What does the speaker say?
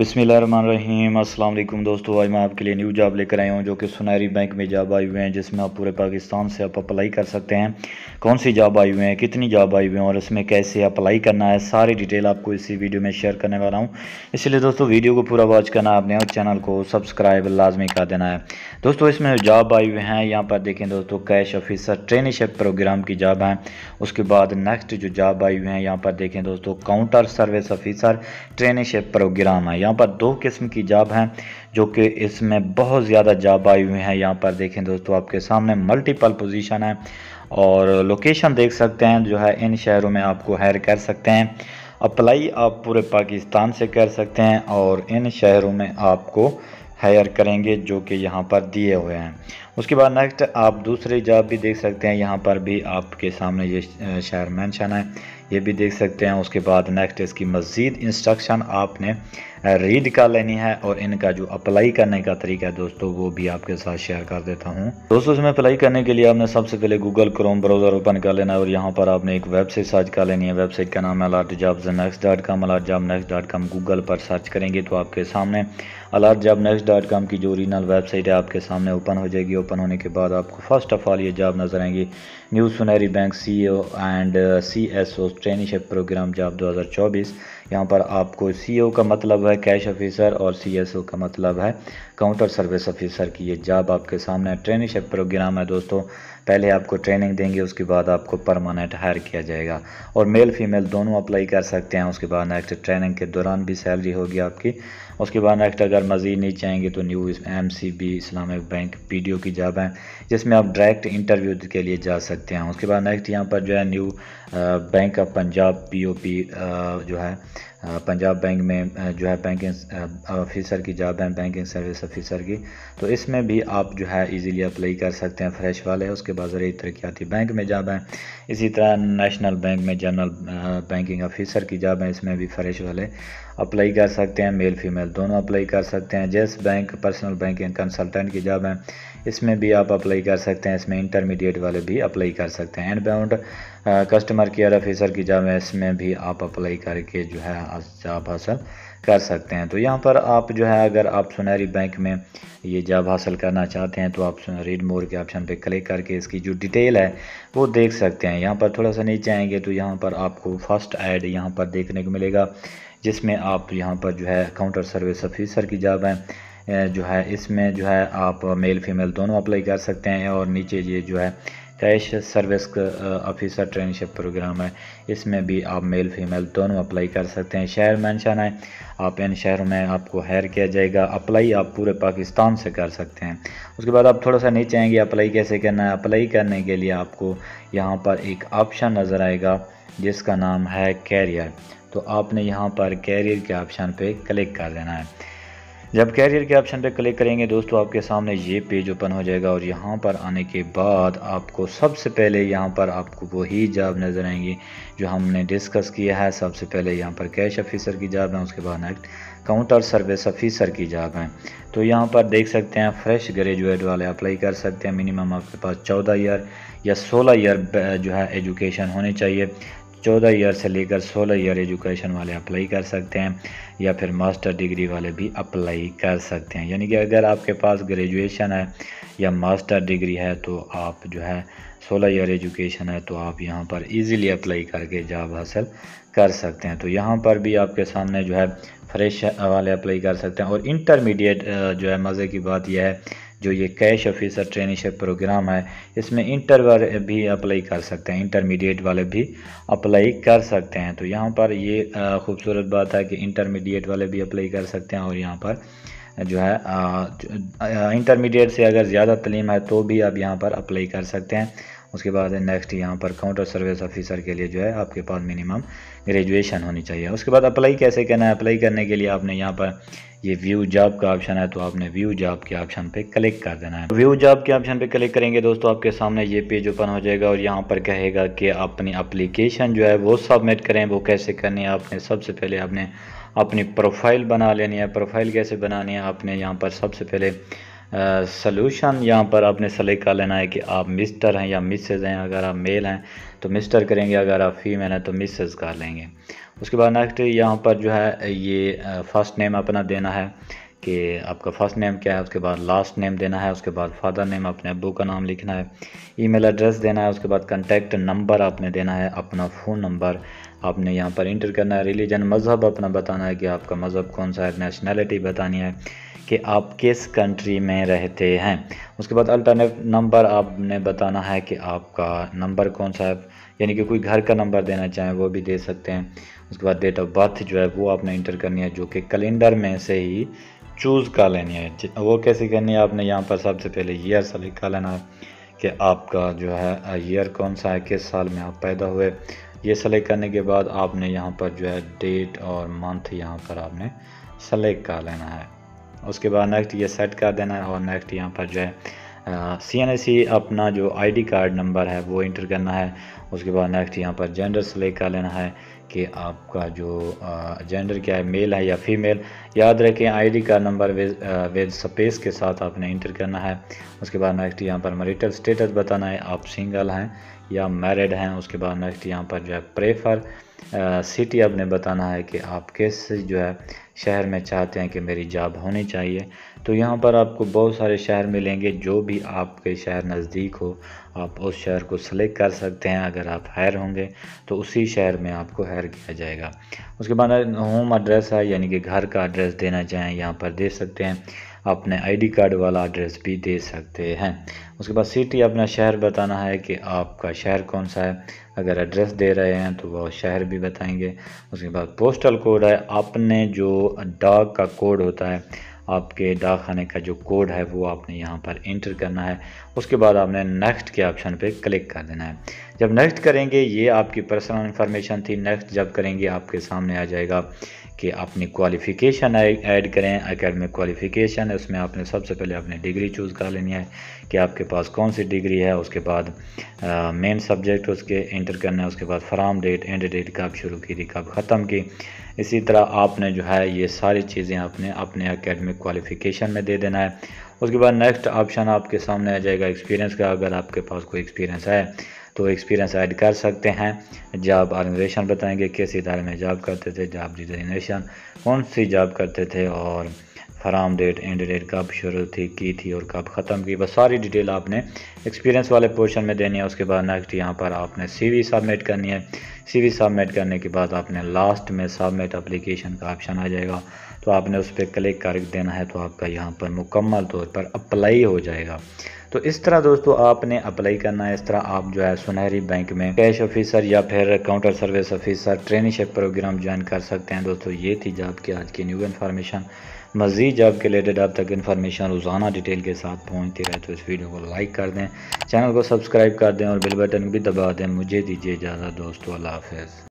अस्सलाम वालेकुम दोस्तों आज मैं आपके लिए न्यू जॉब लेकर आया हूँ जो कि सुनहरी बैंक में जॉब आई हुए हैं जिसमें आप पूरे पाकिस्तान से आप अप्लाई कर सकते हैं कौन सी जॉब आई हुए हैं कितनी जॉब आई हुई हैं और इसमें कैसे अप्लाई करना है सारी डिटेल आपको इसी वीडियो में शेयर करने वाला हूँ इसलिए दोस्तों वीडियो को पूरा वॉच करना है आपने और चैनल को सब्सक्राइब लाजमी कर देना है दोस्तों इसमें जॉब आई हुए हैं यहाँ पर देखें दोस्तों कैश ऑफिसर ट्रेनिंगशिप प्रोग्राम की जॉब हैं उसके बाद नेक्स्ट जो जॉब आई हुई हैं यहाँ पर देखें दोस्तों counter service officer traineeship programme है यहाँ पर दो किस्म की जाब हैं जो कि इसमें बहुत ज़्यादा जाब आई हुई हैं यहाँ पर देखें दोस्तों आपके सामने मल्टीपल पोजीशन है और लोकेशन देख सकते हैं जो है इन शहरों में आपको हायर कर सकते हैं अप्लाई आप पूरे पाकिस्तान से कर सकते हैं और इन शहरों में आपको हायर करेंगे जो कि यहाँ पर दिए हुए हैं उसके बाद नेक्स्ट आप दूसरी जॉब भी देख सकते हैं यहाँ पर भी आपके सामने ये शहर मैंशन है ये भी देख सकते हैं उसके बाद नेक्स्ट इसकी मज़ीद इंस्ट्रक्शन आपने रीड कर लेनी है और इनका जो अप्लाई करने का तरीका है दोस्तों वो भी आपके साथ शेयर कर देता हूँ दोस्तों इसमें अप्लाई करने के लिए आपने सबसे पहले गूगल क्रोम ब्राउज़र ओपन कर लेना है और यहाँ पर आपने एक वेबसाइट सर्च कर लेनी है वेबसाइट का नाम है अलाट जॉब्स नेक्स्ट डॉट कॉम अलाट job next dot com Google पर सर्च करेंगे तो आपके सामने अलाट जॉब नेक्स्ट डॉट कॉम की जो ओरिजिनल वेबसाइट है आपके सामने ओपन हो जाएगी ओपन होने के बाद आपको फर्स्ट ऑफ ऑल ये जॉब नज़र आएंगी new Soneri bank C and C S O traineeship programme job दो हज़ार चौबीस यहाँ पर आपको सी e का मतलब है कैश ऑफिसर और सी का मतलब है काउंटर सर्विस ऑफिसर की ये जॉब आपके सामने ट्रेनिंगशिप प्रोग्राम है दोस्तों पहले आपको ट्रेनिंग देंगे उसके बाद आपको परमानेंट हायर किया जाएगा और मेल फीमेल दोनों अप्लाई कर सकते हैं उसके बाद नेक्स्ट ट्रेनिंग के दौरान भी सैलरी होगी आपकी उसके बाद नेक्स्ट अगर मज़ीद नहीं चाहेंगे तो new M C B Islamic bank P D O की जॉब है जिसमें आप डायरेक्ट इंटरव्यू के लिए जा सकते हैं उसके बाद नेक्स्ट यहाँ पर जो है new bank of Punjab P O P जो है पंजाब बैंक में जो है बैंकिंग ऑफिसर की जॉब है बैंकिंग सर्विस ऑफिसर की तो इसमें भी आप जो है इजीली अप्लाई कर सकते हैं फ्रेश वाले उसके बाद ज़रिए तरक्याती बैंक में जॉब है इसी तरह नेशनल बैंक में जनरल बैंकिंग ऑफिसर की जॉब है इसमें भी फ्रेश वाले अप्लाई कर सकते हैं मेल फीमेल दोनों अप्लाई कर सकते हैं JS bank personal banking consultant की जॉब है इसमें भी आप अप्लाई कर सकते हैं इसमें इंटरमीडिएट वाले भी अप्लाई कर सकते हैं inbound customer care officer की जॉब है इसमें भी आप अप्लाई करके जो है जॉब हासिल कर सकते हैं तो यहाँ पर आप जो है अगर आप सुनहरी बैंक में ये जॉब हासिल करना चाहते हैं तो आप रीड मोर के ऑप्शन पे क्लिक करके इसकी जो डिटेल है वो देख सकते हैं यहाँ पर थोड़ा सा नीचे आएंगे तो यहाँ पर आपको फर्स्ट ऐड यहाँ पर देखने को मिलेगा जिसमें आप यहाँ पर जो है काउंटर सर्विस ऑफिसर की जॉब है जो है इसमें जो है आप मेल फीमेल दोनों अप्लाई कर सकते हैं और नीचे ये जो है cash service officer traineeship programme है इसमें भी आप मेल फीमेल दोनों अप्लाई कर सकते हैं शहर मैंशन है आप इन शहरों में आपको हायर किया जाएगा अप्लाई आप पूरे पाकिस्तान से कर सकते हैं उसके बाद आप थोड़ा सा नीचे आएंगे अप्लाई कैसे करना है अप्लाई करने के लिए आपको यहाँ पर एक ऑप्शन नज़र आएगा जिसका नाम है कैरियर तो आपने यहाँ पर कैरियर के ऑप्शन पर क्लिक कर देना है जब कैरियर के ऑप्शन पर क्लिक करेंगे दोस्तों आपके सामने ये पेज ओपन हो जाएगा और यहाँ पर आने के बाद आपको सबसे पहले यहाँ पर आपको वही जॉब नज़र आएंगी जो हमने डिस्कस किया है सबसे पहले यहाँ पर कैश ऑफिसर की जॉब है उसके बाद नेक्स्ट काउंटर सर्विस ऑफिसर की जॉब है तो यहाँ पर देख सकते हैं फ्रेश ग्रेजुएट वाले अप्लाई कर सकते हैं मिनिमम आपके पास चौदह ईयर या सोलह ईयर जो है एजुकेशन होनी चाहिए चौदह ईयर से लेकर सोलह ईयर एजुकेशन वाले अप्लाई कर सकते हैं या फिर मास्टर डिग्री वाले भी अप्लाई कर सकते हैं यानी कि अगर आपके पास ग्रेजुएशन है या मास्टर डिग्री है तो आप जो है सोलह ईयर एजुकेशन है तो आप यहाँ पर इजीली अप्लाई करके जॉब हासिल कर सकते हैं तो यहाँ पर भी आपके सामने जो है फ्रेश वाले अप्लाई कर सकते हैं और इंटरमीडिएट जो है मज़े की बात यह है जो ये कैश ऑफिसर ट्रेनिंगशिप प्रोग्राम है इसमें इंटर भी अप्लाई कर सकते हैं इंटरमीडिएट वाले भी अप्लाई कर सकते हैं तो यहाँ पर ये खूबसूरत बात है कि इंटरमीडिएट वाले भी अप्लाई कर सकते हैं और यहाँ पर जो है इंटरमीडिएट से अगर ज़्यादा तलीम है तो भी आप यहाँ पर अप्लाई कर सकते हैं उसके बाद नेक्स्ट यहाँ पर काउंटर सर्विस ऑफिसर के लिए जो है आपके पास मिनिमम ग्रेजुएशन होनी चाहिए उसके बाद अप्लाई कैसे करना है अप्लाई करने के लिए आपने यहाँ पर ये व्यू जॉब का ऑप्शन है तो आपने व्यू जॉब के ऑप्शन पे क्लिक कर देना है व्यू जॉब के ऑप्शन पे क्लिक करेंगे दोस्तों आपके सामने ये पेज ओपन हो जाएगा और यहाँ पर कहेगा कि अपनी अप्लीकेशन जो है वो सबमिट करें वो कैसे करनी है आपने सबसे पहले आपने अपनी प्रोफाइल बना लेनी है प्रोफाइल कैसे बनानी है आपने यहाँ पर सबसे पहले सोल्यूशन यहाँ पर आपने सेलेक्ट कर लेना है कि आप मिस्टर हैं या मिसेज़ हैं अगर आप मेल हैं तो मिस्टर करेंगे अगर आप फीमेल हैं तो मिसेज़ कर लेंगे उसके बाद नेक्स्ट यहाँ पर जो है ये फ़र्स्ट नेम अपना देना है कि आपका फर्स्ट नेम क्या है उसके बाद लास्ट नेम देना है उसके बाद फादर नेम अपने अबू का नाम लिखना है ईमेल एड्रेस देना है उसके बाद कंटैक्ट नंबर आपने देना है अपना फ़ोन नंबर आपने यहाँ पर इंटर करना है रिलीजन मज़हब अपना बताना है कि आपका मज़हब कौन सा है नेशनैलिटी बतानी है कि आप किस कंट्री में रहते हैं उसके बाद अल्टरनेट नंबर आपने बताना है कि आपका नंबर कौन सा है यानी कि कोई घर का नंबर देना चाहें वो भी दे सकते हैं उसके बाद डेट ऑफ बर्थ जो है वो आपने इंटर करनी है जो कि कैलेंडर में से ही चूज़ कर लेनी है वो कैसे करनी है आपने यहाँ पर सबसे पहले ईयर सेलेक्ट कर लेना है कि आपका जो है ईयर कौन सा है किस साल में आप पैदा हुए ये सेलेक्ट करने के बाद आपने यहाँ पर जो है डेट और मंथ यहाँ पर आपने सेलेक्ट कर लेना है उसके बाद नेक्स्ट ये सेट कर देना है और नेक्स्ट यहाँ पर जो है सी एन सी अपना जो आईडी कार्ड नंबर है वो इंटर करना है उसके बाद नेक्स्ट यहाँ पर जेंडर सेलेक्ट कर लेना है कि आपका जो जेंडर क्या है मेल है या फीमेल याद रखें आईडी कार्ड नंबर विद वेद स्पेस के साथ आपने इंटर करना है उसके बाद नेक्स्ट यहाँ पर मरिटल स्टेटस बताना है आप सिंगल हैं या मैरिड हैं उसके बाद नेक्स्ट यहाँ पर जो है प्रेफर सिटी आपने बताना है कि आप किस जो है शहर में चाहते हैं कि मेरी जॉब होनी चाहिए तो यहाँ पर आपको बहुत सारे शहर मिलेंगे जो भी आपके शहर नज़दीक हो आप उस शहर को सिलेक्ट कर सकते हैं अगर आप हायर होंगे तो उसी शहर में आपको हायर किया जाएगा उसके बाद होम एड्रेस है यानी कि घर का एड्रेस देना चाहें यहाँ पर दे सकते हैं अपने आईडी कार्ड वाला एड्रेस भी दे सकते हैं उसके बाद सिटी अपना शहर बताना है कि आपका शहर कौन सा है अगर एड्रेस दे रहे हैं तो वह शहर भी बताएंगे उसके बाद पोस्टल कोड है आपने जो डाक का कोड होता है आपके डाक खाने का जो कोड है वो आपने यहाँ पर इंटर करना है उसके बाद आपने नेक्स्ट के ऑप्शन पे क्लिक कर देना है जब नेक्स्ट करेंगे ये आपकी पर्सनल इन्फॉर्मेशन थी नेक्स्ट जब करेंगे आपके सामने आ जाएगा कि अपनी क्वालिफ़िकेशन ऐड करें अकेडमिक क्वालिफ़िकेशन है उसमें आपने सबसे पहले अपनी डिग्री चूज़ कर लेनी है कि आपके पास कौन सी डिग्री है उसके बाद मेन सब्जेक्ट उसके इंटर करना है उसके बाद फ्राम डेट एंड डेट कब शुरू की थी कब ख़त्म की इसी तरह आपने जो है ये सारी चीज़ें आपने अपने अकेडमिक क्वालिफ़िकेशन में दे देना है उसके बाद नेक्स्ट ऑप्शन आपके सामने आ जाएगा एक्सपीरियंस का अगर आपके पास कोई एक्सपीरियंस है तो एक्सपीरियंस ऐड कर सकते हैं जॉब ऑर्गेनाइजेशन बताएंगे किस इदारे में जॉब करते थे जॉब डिजाइनेशन कौन सी जॉब करते थे और फराम डेट एंड डेट कब शुरू थी की थी और कब ख़त्म की बस सारी डिटेल आपने एक्सपीरियंस वाले पोर्शन में देनी है उसके बाद नेक्स्ट यहाँ पर आपने सीवी सबमिट करनी है सीवी सबमिट करने के बाद आपने लास्ट में सबमिट अप्लीकेशन का ऑप्शन आ जाएगा तो आपने उस पर क्लिक कर देना है तो आपका यहाँ पर मुकम्मल तौर पर अप्लाई हो जाएगा तो इस तरह दोस्तों आपने अप्लाई करना है इस तरह आप जो है सुनहरी बैंक में कैश ऑफिसर या फिर counter service officer traineeship programme join कर सकते हैं दोस्तों ये थी जॉब की आज की न्यू इन्फॉर्मेशन मजीद जॉब के रिलेटेड आप तक इन्फॉर्मेशन रोज़ाना डिटेल के साथ पहुँचती रहे तो इस वीडियो को लाइक कर दें चैनल को सब्सक्राइब कर दें और बिल बटन भी दबा दें मुझे दीजिए इजाज़त दोस्तों अल्लाह हाफ